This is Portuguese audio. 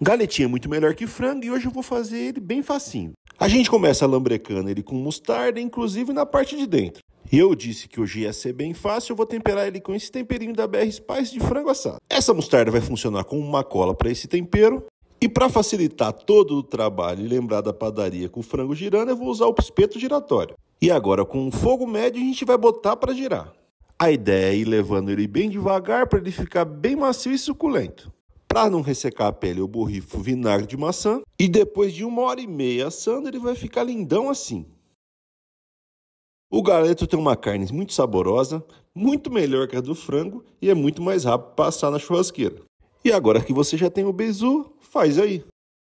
Galetinha é muito melhor que frango e hoje eu vou fazer ele bem facinho. A gente começa lambrecando ele com mostarda, inclusive na parte de dentro. eu disse que hoje ia ser bem fácil, eu vou temperar ele com esse temperinho da BR Spice de frango assado. Essa mostarda vai funcionar como uma cola para esse tempero. E para facilitar todo o trabalho e lembrar da padaria com o frango girando, eu vou usar o espeto giratório. E agora com o fogo médio a gente vai botar para girar. A ideia é ir levando ele bem devagar para ele ficar bem macio e suculento. Para não ressecar a pele, eu borrifo vinagre de maçã. E depois de uma hora e meia assando, ele vai ficar lindão assim. O galeto tem uma carne muito saborosa, muito melhor que a do frango e é muito mais rápido passar na churrasqueira. E agora que você já tem o bezu, faz aí.